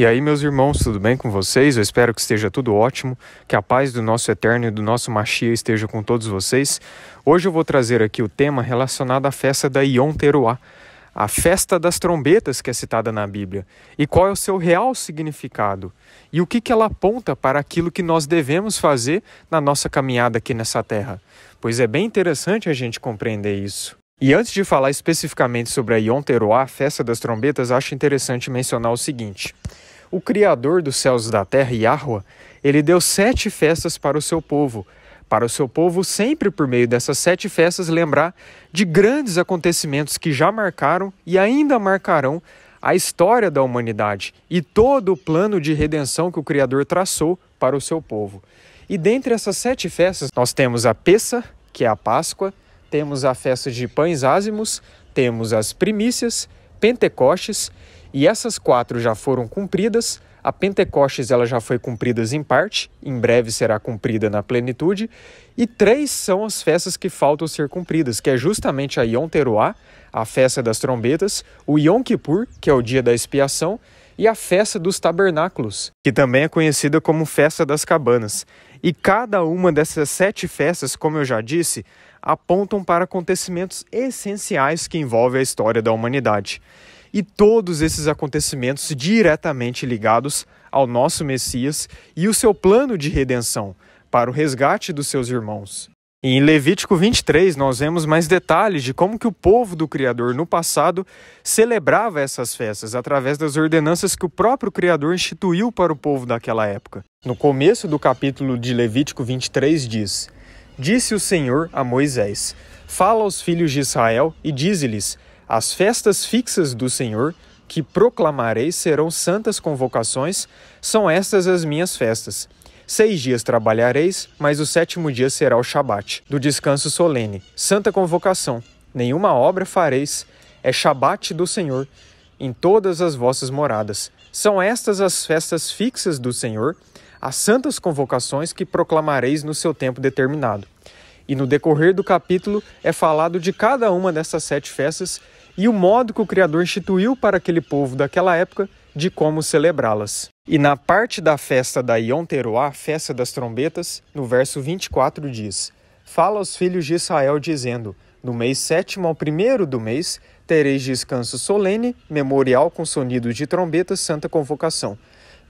E aí, meus irmãos, tudo bem com vocês? Eu espero que esteja tudo ótimo, que a paz do nosso eterno e do nosso Machia esteja com todos vocês. Hoje eu vou trazer aqui o tema relacionado à festa da Yom a festa das trombetas que é citada na Bíblia, e qual é o seu real significado, e o que, que ela aponta para aquilo que nós devemos fazer na nossa caminhada aqui nessa terra. Pois é bem interessante a gente compreender isso. E antes de falar especificamente sobre a Yom a festa das trombetas, acho interessante mencionar o seguinte o Criador dos céus e da terra, Yahweh, ele deu sete festas para o seu povo, para o seu povo sempre por meio dessas sete festas lembrar de grandes acontecimentos que já marcaram e ainda marcarão a história da humanidade e todo o plano de redenção que o Criador traçou para o seu povo. E dentre essas sete festas, nós temos a Pessa, que é a Páscoa, temos a festa de pães ázimos, temos as primícias, Pentecostes e essas quatro já foram cumpridas. A Pentecostes ela já foi cumprida em parte, em breve será cumprida na plenitude, e três são as festas que faltam ser cumpridas, que é justamente a Yom Teruá, a festa das trombetas, o Yom Kippur, que é o dia da expiação, e a festa dos tabernáculos, que também é conhecida como festa das cabanas. E cada uma dessas sete festas, como eu já disse, apontam para acontecimentos essenciais que envolvem a história da humanidade e todos esses acontecimentos diretamente ligados ao nosso Messias e o seu plano de redenção para o resgate dos seus irmãos. em Levítico 23, nós vemos mais detalhes de como que o povo do Criador no passado celebrava essas festas através das ordenanças que o próprio Criador instituiu para o povo daquela época. No começo do capítulo de Levítico 23 diz: Disse o Senhor a Moisés: Fala aos filhos de Israel e dize-lhes: as festas fixas do Senhor, que proclamarei serão santas convocações, são estas as minhas festas. Seis dias trabalhareis, mas o sétimo dia será o Shabat, do descanso solene, santa convocação. Nenhuma obra fareis, é Shabat do Senhor, em todas as vossas moradas. São estas as festas fixas do Senhor, as santas convocações que proclamareis no seu tempo determinado. E no decorrer do capítulo é falado de cada uma dessas sete festas e o modo que o Criador instituiu para aquele povo daquela época de como celebrá-las. E na parte da festa da Yom Teruá, festa das trombetas, no verso 24 diz: Fala aos filhos de Israel, dizendo: No mês sétimo ao primeiro do mês tereis descanso solene, memorial com sonidos de trombetas, santa convocação.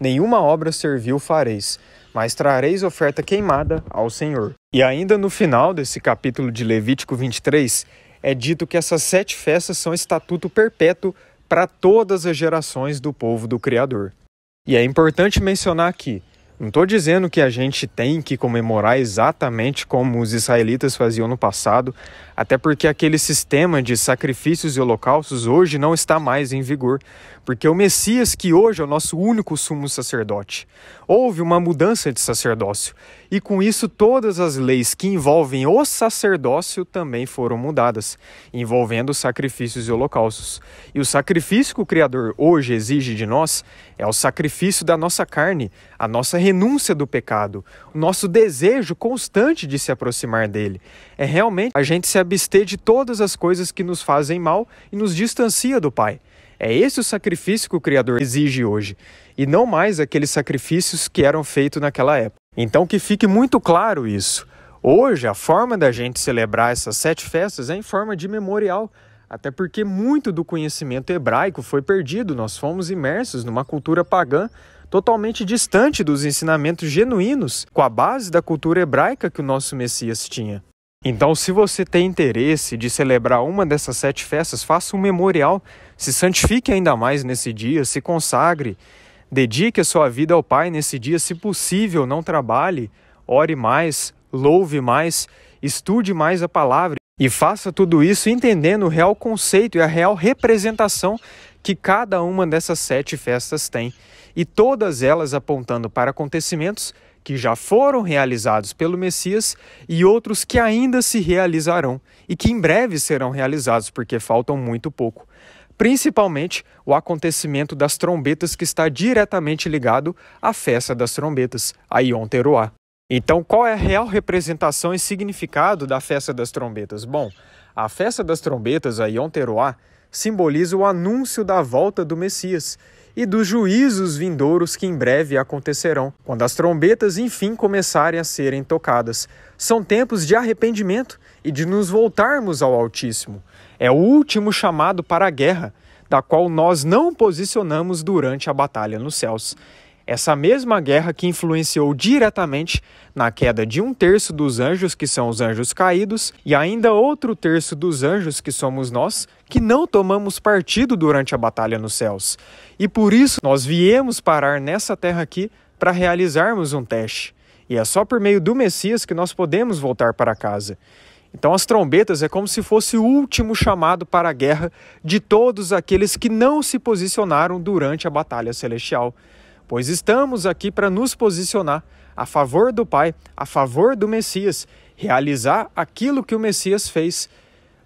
Nenhuma obra serviu fareis, mas trareis oferta queimada ao Senhor. E ainda no final desse capítulo de Levítico 23, é dito que essas sete festas são estatuto perpétuo para todas as gerações do povo do Criador. E é importante mencionar aqui, não estou dizendo que a gente tem que comemorar exatamente como os israelitas faziam no passado, até porque aquele sistema de sacrifícios e holocaustos hoje não está mais em vigor, porque o Messias, que hoje é o nosso único sumo sacerdote, houve uma mudança de sacerdócio, e com isso todas as leis que envolvem o sacerdócio também foram mudadas, envolvendo sacrifícios e holocaustos. E o sacrifício que o Criador hoje exige de nós é o sacrifício da nossa carne, a nossa renúncia do pecado, o nosso desejo constante de se aproximar dele. É realmente a gente se abster de todas as coisas que nos fazem mal e nos distancia do Pai. É esse o sacrifício que o Criador exige hoje, e não mais aqueles sacrifícios que eram feitos naquela época. Então, que fique muito claro isso. Hoje, a forma da gente celebrar essas sete festas é em forma de memorial, até porque muito do conhecimento hebraico foi perdido, nós fomos imersos numa cultura pagã totalmente distante dos ensinamentos genuínos, com a base da cultura hebraica que o nosso Messias tinha. Então, se você tem interesse de celebrar uma dessas sete festas, faça um memorial, se santifique ainda mais nesse dia, se consagre, dedique a sua vida ao Pai nesse dia, se possível, não trabalhe, ore mais, louve mais, estude mais a palavra e faça tudo isso entendendo o real conceito e a real representação que cada uma dessas sete festas tem e todas elas apontando para acontecimentos que já foram realizados pelo Messias e outros que ainda se realizarão e que em breve serão realizados, porque faltam muito pouco. Principalmente o acontecimento das trombetas, que está diretamente ligado à festa das trombetas, a Yom Então, qual é a real representação e significado da festa das trombetas? Bom, a festa das trombetas, a Yom simboliza o anúncio da volta do Messias e dos juízos vindouros que em breve acontecerão, quando as trombetas enfim começarem a serem tocadas. São tempos de arrependimento e de nos voltarmos ao Altíssimo. É o último chamado para a guerra, da qual nós não posicionamos durante a batalha nos céus. Essa mesma guerra que influenciou diretamente na queda de um terço dos anjos, que são os anjos caídos, e ainda outro terço dos anjos, que somos nós, que não tomamos partido durante a batalha nos céus. E por isso nós viemos parar nessa terra aqui para realizarmos um teste. E é só por meio do Messias que nós podemos voltar para casa. Então, as trombetas é como se fosse o último chamado para a guerra de todos aqueles que não se posicionaram durante a batalha celestial pois estamos aqui para nos posicionar a favor do Pai, a favor do Messias, realizar aquilo que o Messias fez,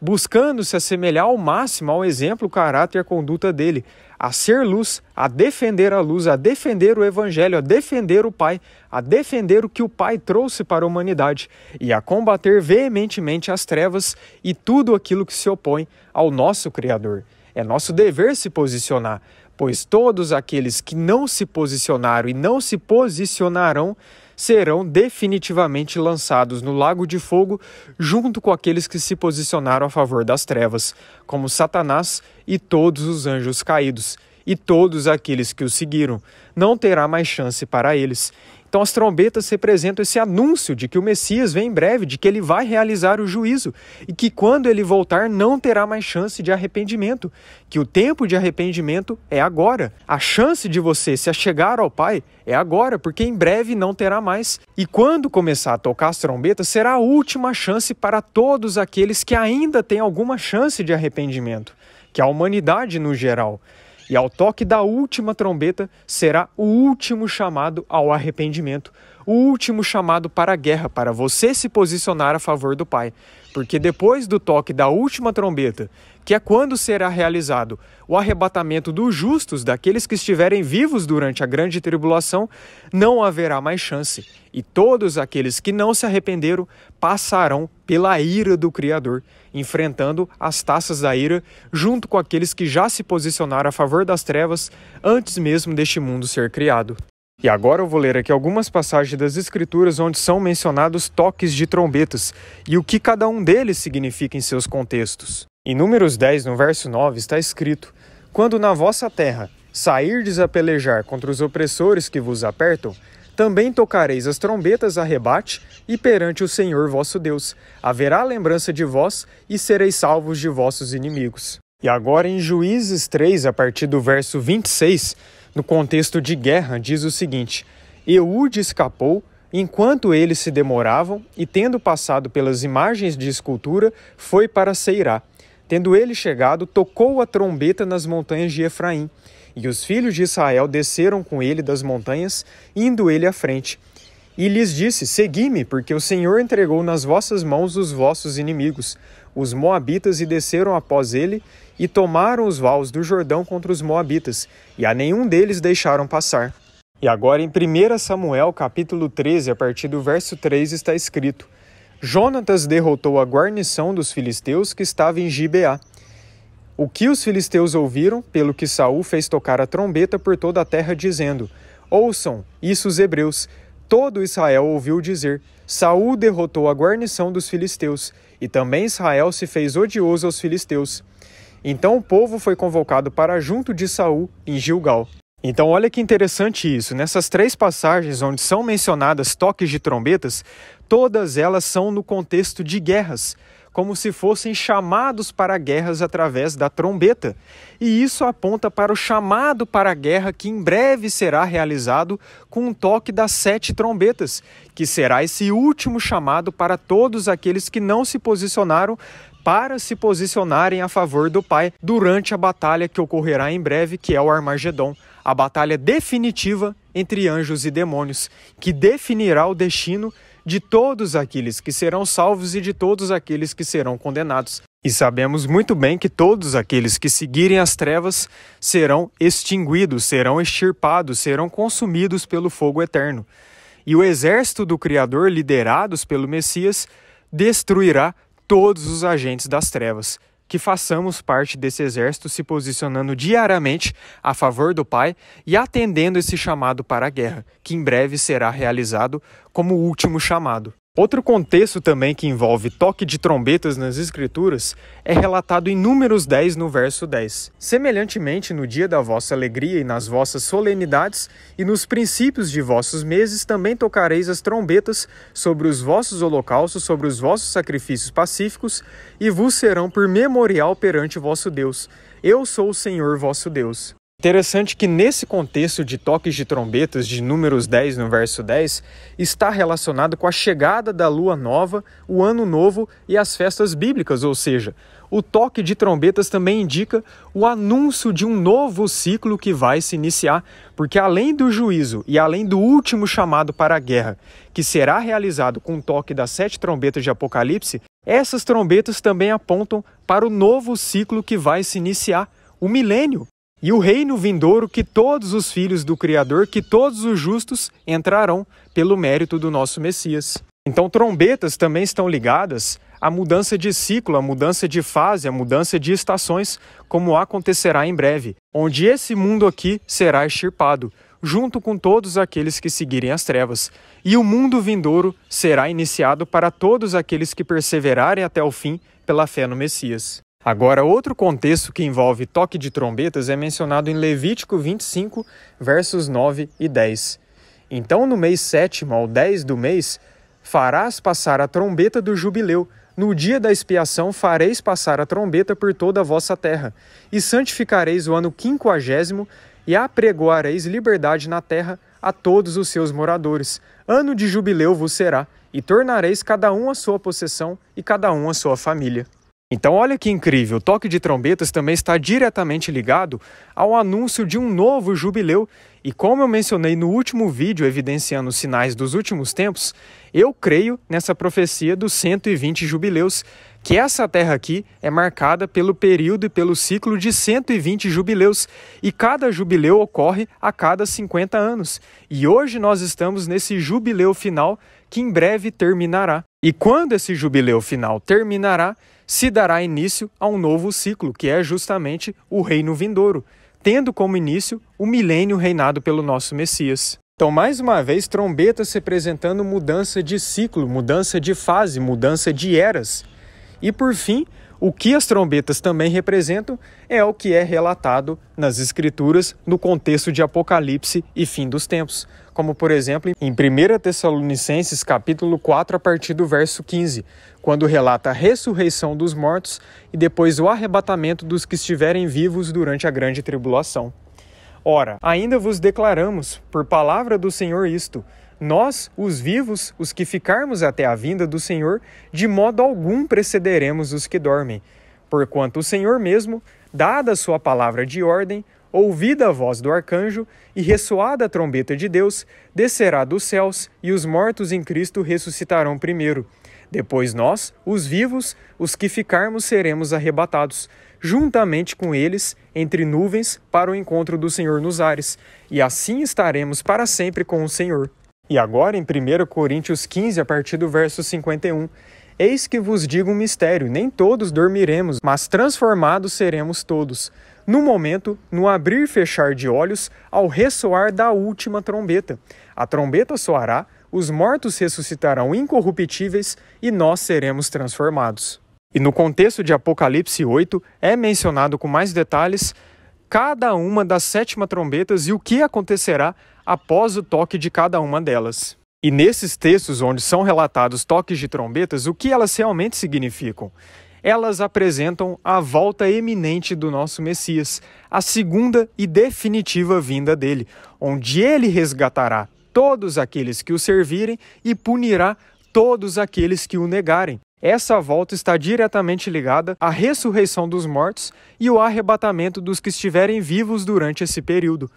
buscando se assemelhar ao máximo ao exemplo, caráter e a conduta dele, a ser luz, a defender a luz, a defender o Evangelho, a defender o Pai, a defender o que o Pai trouxe para a humanidade e a combater veementemente as trevas e tudo aquilo que se opõe ao nosso Criador. É nosso dever se posicionar pois todos aqueles que não se posicionaram e não se posicionarão serão definitivamente lançados no lago de fogo, junto com aqueles que se posicionaram a favor das trevas, como Satanás e todos os anjos caídos, e todos aqueles que o seguiram. Não terá mais chance para eles. Então as trombetas representam esse anúncio de que o Messias vem em breve, de que ele vai realizar o juízo e que quando ele voltar não terá mais chance de arrependimento, que o tempo de arrependimento é agora. A chance de você se achegar ao Pai é agora, porque em breve não terá mais. E quando começar a tocar as trombetas, será a última chance para todos aqueles que ainda têm alguma chance de arrependimento, que a humanidade no geral. E ao toque da última trombeta será o último chamado ao arrependimento, o último chamado para a guerra, para você se posicionar a favor do Pai. Porque depois do toque da última trombeta, que é quando será realizado o arrebatamento dos justos, daqueles que estiverem vivos durante a grande tribulação, não haverá mais chance, e todos aqueles que não se arrependeram passarão pela ira do Criador, enfrentando as taças da ira, junto com aqueles que já se posicionaram a favor das trevas antes mesmo deste mundo ser criado. E agora eu vou ler aqui algumas passagens das Escrituras onde são mencionados toques de trombetas e o que cada um deles significa em seus contextos. Em Números 10, no verso 9, está escrito: Quando na vossa terra sairdes a pelejar contra os opressores que vos apertam, também tocareis as trombetas a rebate e perante o Senhor vosso Deus. Haverá lembrança de vós e sereis salvos de vossos inimigos. E agora em Juízes 3, a partir do verso 26, no contexto de guerra, diz o seguinte: Eude escapou enquanto eles se demoravam e, tendo passado pelas imagens de escultura, foi para Seirá. Tendo ele chegado, tocou a trombeta nas montanhas de Efraim. E os filhos de Israel desceram com ele das montanhas, indo ele à frente. E lhes disse: Segui-me, porque o Senhor entregou nas vossas mãos os vossos inimigos, os Moabitas, e desceram após ele e tomaram os vãos do Jordão contra os Moabitas, e a nenhum deles deixaram passar. E agora em 1 Samuel, capítulo 13, a partir do verso 3, está escrito: Jonatas derrotou a guarnição dos filisteus que estava em Gibeá. O que os filisteus ouviram, pelo que Saul fez tocar a trombeta por toda a terra, dizendo: Ouçam, isso os hebreus, todo Israel ouviu dizer: Saul derrotou a guarnição dos filisteus, e também Israel se fez odioso aos filisteus. Então o povo foi convocado para junto de Saul em Gilgal. Então olha que interessante isso, nessas três passagens onde são mencionadas toques de trombetas, todas elas são no contexto de guerras, como se fossem chamados para guerras através da trombeta. E isso aponta para o chamado para a guerra que em breve será realizado com um toque das sete trombetas, que será esse último chamado para todos aqueles que não se posicionaram para se posicionarem a favor do pai durante a batalha que ocorrerá em breve, que é o Armagedon, a batalha definitiva entre anjos e demônios, que definirá o destino de todos aqueles que serão salvos e de todos aqueles que serão condenados. E sabemos muito bem que todos aqueles que seguirem as trevas serão extinguidos, serão extirpados, serão consumidos pelo fogo eterno. E o exército do Criador, liderados pelo Messias, destruirá todos os agentes das trevas, que façamos parte desse exército se posicionando diariamente a favor do Pai e atendendo esse chamado para a guerra, que em breve será realizado como último chamado. Outro contexto também que envolve toque de trombetas nas Escrituras é relatado em Números 10, no verso 10. Semelhantemente, no dia da vossa alegria e nas vossas solenidades, e nos princípios de vossos meses, também tocareis as trombetas sobre os vossos holocaustos, sobre os vossos sacrifícios pacíficos, e vos serão por memorial perante vosso Deus. Eu sou o Senhor vosso Deus. Interessante que nesse contexto de toques de trombetas de números 10 no verso 10, está relacionado com a chegada da lua nova, o ano novo e as festas bíblicas, ou seja, o toque de trombetas também indica o anúncio de um novo ciclo que vai se iniciar, porque além do juízo e além do último chamado para a guerra, que será realizado com o toque das sete trombetas de Apocalipse, essas trombetas também apontam para o novo ciclo que vai se iniciar, o milênio e o reino vindouro que todos os filhos do Criador, que todos os justos entrarão pelo mérito do nosso Messias. Então, trombetas também estão ligadas à mudança de ciclo, à mudança de fase, à mudança de estações, como acontecerá em breve, onde esse mundo aqui será extirpado, junto com todos aqueles que seguirem as trevas. E o mundo vindouro será iniciado para todos aqueles que perseverarem até o fim pela fé no Messias. Agora, outro contexto que envolve toque de trombetas é mencionado em Levítico 25, versos 9 e 10. Então, no mês sétimo ao dez do mês, farás passar a trombeta do jubileu. No dia da expiação fareis passar a trombeta por toda a vossa terra, e santificareis o ano quinquagésimo, e apregoareis liberdade na terra a todos os seus moradores. Ano de jubileu vos será, e tornareis cada um a sua possessão e cada um a sua família. Então, olha que incrível, o toque de trombetas também está diretamente ligado ao anúncio de um novo jubileu. E como eu mencionei no último vídeo evidenciando os sinais dos últimos tempos, eu creio nessa profecia dos 120 jubileus, que essa terra aqui é marcada pelo período e pelo ciclo de 120 jubileus, e cada jubileu ocorre a cada 50 anos. E hoje nós estamos nesse jubileu final que em breve terminará. E quando esse jubileu final terminará, se dará início a um novo ciclo, que é justamente o reino vindouro, tendo como início o milênio reinado pelo nosso Messias. Então, mais uma vez, trombetas representando mudança de ciclo, mudança de fase, mudança de eras. E por fim, o que as trombetas também representam é o que é relatado nas Escrituras no contexto de Apocalipse e fim dos tempos, como por exemplo em 1 Tessalonicenses capítulo 4 a partir do verso 15, quando relata a ressurreição dos mortos e depois o arrebatamento dos que estiverem vivos durante a grande tribulação. Ora, ainda vos declaramos, por palavra do Senhor isto, nós, os vivos, os que ficarmos até a vinda do Senhor, de modo algum precederemos os que dormem, porquanto o Senhor mesmo, dada a sua palavra de ordem, ouvida a voz do arcanjo e ressoada a trombeta de Deus, descerá dos céus e os mortos em Cristo ressuscitarão primeiro. Depois nós, os vivos, os que ficarmos, seremos arrebatados, juntamente com eles, entre nuvens, para o encontro do Senhor nos ares, e assim estaremos para sempre com o Senhor. E agora, em 1 Coríntios 15, a partir do verso 51, Eis que vos digo um mistério: nem todos dormiremos, mas transformados seremos todos. No momento, no abrir e fechar de olhos, ao ressoar da última trombeta. A trombeta soará, os mortos ressuscitarão incorruptíveis e nós seremos transformados. E no contexto de Apocalipse 8, é mencionado com mais detalhes cada uma das sétima trombetas e o que acontecerá após o toque de cada uma delas. E nesses textos onde são relatados toques de trombetas, o que elas realmente significam? Elas apresentam a volta eminente do nosso Messias, a segunda e definitiva vinda dele, onde ele resgatará todos aqueles que o servirem e punirá todos aqueles que o negarem. Essa volta está diretamente ligada à ressurreição dos mortos e ao arrebatamento dos que estiverem vivos durante esse período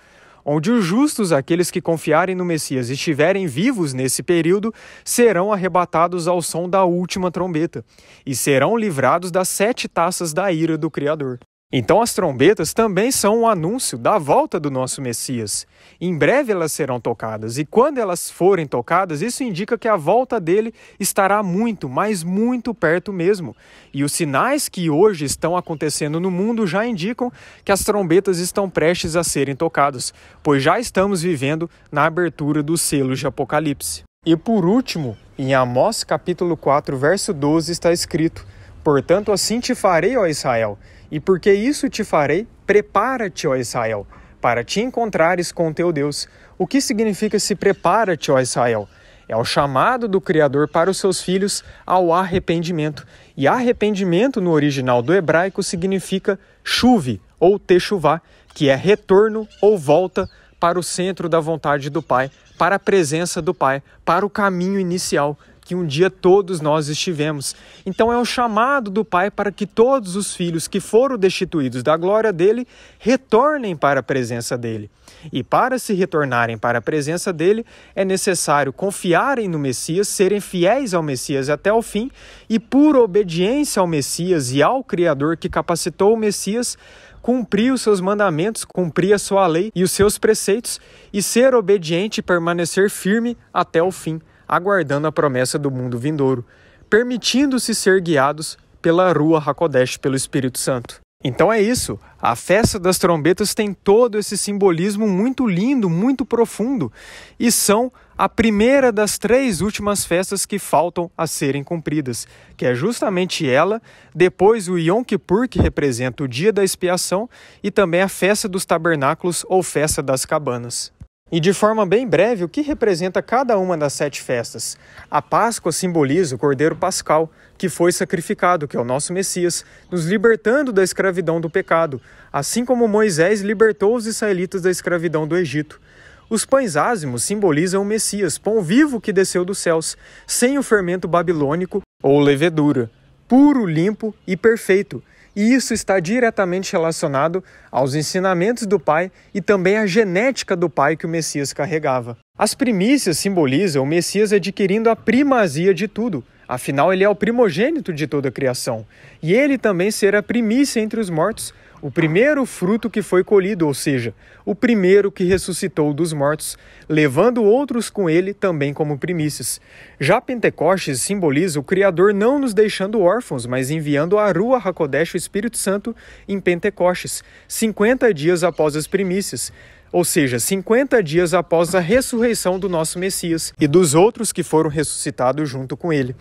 onde os justos, aqueles que confiarem no Messias e estiverem vivos nesse período, serão arrebatados ao som da última trombeta e serão livrados das sete taças da ira do Criador. Então, as trombetas também são um anúncio da volta do nosso Messias. Em breve elas serão tocadas, e quando elas forem tocadas, isso indica que a volta dele estará muito, mas muito perto mesmo. E os sinais que hoje estão acontecendo no mundo já indicam que as trombetas estão prestes a serem tocadas, pois já estamos vivendo na abertura dos selos de Apocalipse. E por último, em Amós capítulo 4, verso 12, está escrito: Portanto, assim te farei, ó Israel e porque isso te farei, prepara-te, ó Israel, para te encontrares com teu Deus. O que significa se prepara-te, ó Israel? É o chamado do Criador para os seus filhos ao arrependimento. E arrependimento no original do hebraico significa chuve ou techuvá, que é retorno ou volta para o centro da vontade do Pai, para a presença do Pai, para o caminho inicial, que um dia todos nós estivemos. Então é o chamado do Pai para que todos os filhos que foram destituídos da glória dele retornem para a presença dele. E para se retornarem para a presença dele, é necessário confiarem no Messias, serem fiéis ao Messias até o fim e, por obediência ao Messias e ao Criador que capacitou o Messias, cumprir os seus mandamentos, cumprir a sua lei e os seus preceitos e ser obediente e permanecer firme até o fim aguardando a promessa do mundo vindouro, permitindo-se ser guiados pela Rua Hakodesh pelo Espírito Santo. Então é isso. A festa das trombetas tem todo esse simbolismo muito lindo, muito profundo, e são a primeira das três últimas festas que faltam a serem cumpridas, que é justamente ela, depois o Yom Kippur, que representa o dia da expiação, e também a festa dos tabernáculos ou festa das cabanas. E de forma bem breve, o que representa cada uma das sete festas? A Páscoa simboliza o Cordeiro Pascal, que foi sacrificado, que é o nosso Messias, nos libertando da escravidão do pecado, assim como Moisés libertou os israelitas da escravidão do Egito. Os pães ázimos simbolizam o Messias, pão vivo que desceu dos céus, sem o fermento babilônico ou levedura, puro, limpo e perfeito, e isso está diretamente relacionado aos ensinamentos do pai e também à genética do pai que o Messias carregava. As primícias simbolizam o Messias adquirindo a primazia de tudo, afinal, ele é o primogênito de toda a criação, e ele também será primícia entre os mortos o primeiro fruto que foi colhido, ou seja, o primeiro que ressuscitou dos mortos, levando outros com ele também como primícias. Já Pentecostes simboliza o Criador não nos deixando órfãos, mas enviando a Rua Hakodesh, o Espírito Santo, em Pentecostes, 50 dias após as primícias. Ou seja, 50 dias após a ressurreição do nosso Messias e dos outros que foram ressuscitados junto com ele.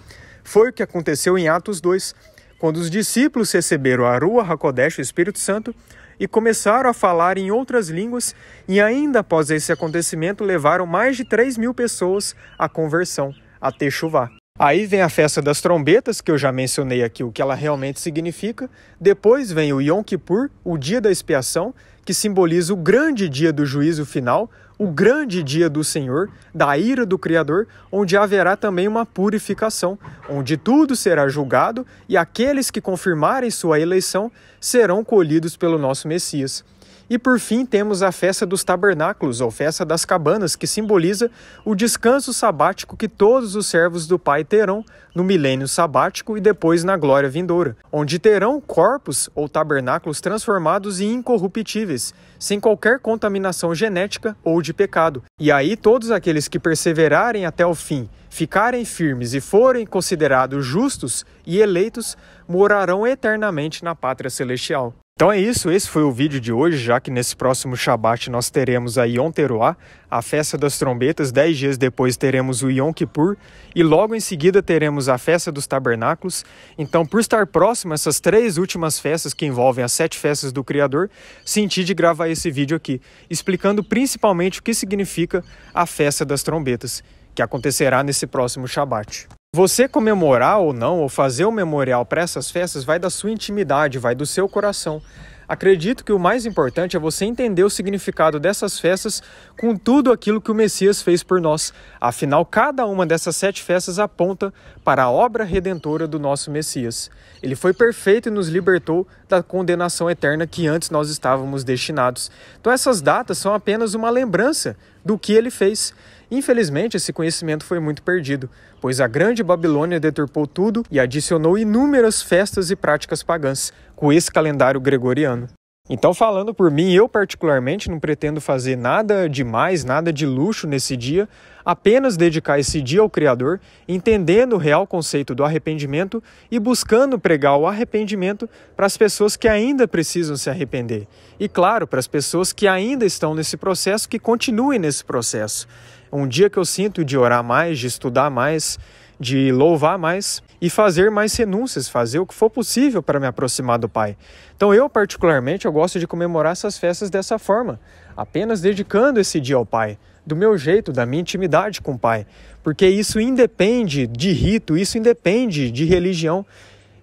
Foi o que aconteceu em Atos 2, quando os discípulos receberam a Rua Hakodesh, o Espírito Santo, e começaram a falar em outras línguas, e ainda após esse acontecimento levaram mais de 3 mil pessoas à conversão, a Techuvá. Aí vem a festa das trombetas, que eu já mencionei aqui o que ela realmente significa. Depois vem o Yom Kippur, o dia da expiação, que simboliza o grande dia do juízo final, o grande dia do Senhor, da ira do Criador, onde haverá também uma purificação, onde tudo será julgado e aqueles que confirmarem sua eleição serão colhidos pelo nosso Messias. E por fim, temos a festa dos tabernáculos, ou festa das cabanas, que simboliza o descanso sabático que todos os servos do Pai terão no milênio sabático e depois na glória vindoura, onde terão corpos ou tabernáculos transformados e incorruptíveis, sem qualquer contaminação genética ou de pecado. E aí todos aqueles que perseverarem até o fim ficarem firmes e forem considerados justos e eleitos, morarão eternamente na pátria celestial. Então é isso, esse foi o vídeo de hoje, já que nesse próximo Shabat nós teremos a Yom Teruah, a festa das trombetas, dez dias depois teremos o Yom Kippur e logo em seguida teremos a festa dos tabernáculos. Então, por estar próximo essas três últimas festas que envolvem as sete festas do Criador, senti de gravar esse vídeo aqui, explicando principalmente o que significa a festa das trombetas que acontecerá nesse próximo Shabat. Você comemorar ou não, ou fazer o um memorial para essas festas, vai da sua intimidade, vai do seu coração. Acredito que o mais importante é você entender o significado dessas festas com tudo aquilo que o Messias fez por nós. Afinal, cada uma dessas sete festas aponta para a obra redentora do nosso Messias. Ele foi perfeito e nos libertou da condenação eterna que antes nós estávamos destinados. Então, essas datas são apenas uma lembrança do que ele fez. Infelizmente, esse conhecimento foi muito perdido, pois a Grande Babilônia deturpou tudo e adicionou inúmeras festas e práticas pagãs com esse calendário gregoriano. Então, falando por mim, eu particularmente não pretendo fazer nada de mais, nada de luxo nesse dia, apenas dedicar esse dia ao Criador, entendendo o real conceito do arrependimento e buscando pregar o arrependimento para as pessoas que ainda precisam se arrepender. E, claro, para as pessoas que ainda estão nesse processo, que continuem nesse processo um dia que eu sinto de orar mais, de estudar mais, de louvar mais e fazer mais renúncias, fazer o que for possível para me aproximar do Pai. Então eu particularmente eu gosto de comemorar essas festas dessa forma, apenas dedicando esse dia ao Pai, do meu jeito, da minha intimidade com o Pai, porque isso independe de rito, isso independe de religião,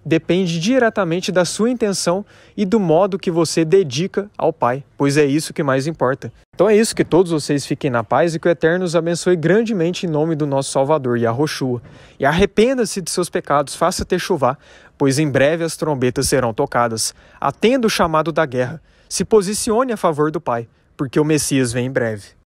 depende diretamente da sua intenção e do modo que você dedica ao Pai, pois é isso que mais importa. Então é isso, que todos vocês fiquem na paz e que o Eterno os abençoe grandemente em nome do nosso Salvador Yahoshua. E arrependa-se de seus pecados, faça techuvá, pois em breve as trombetas serão tocadas. Atenda o chamado da guerra, se posicione a favor do Pai, porque o Messias vem em breve.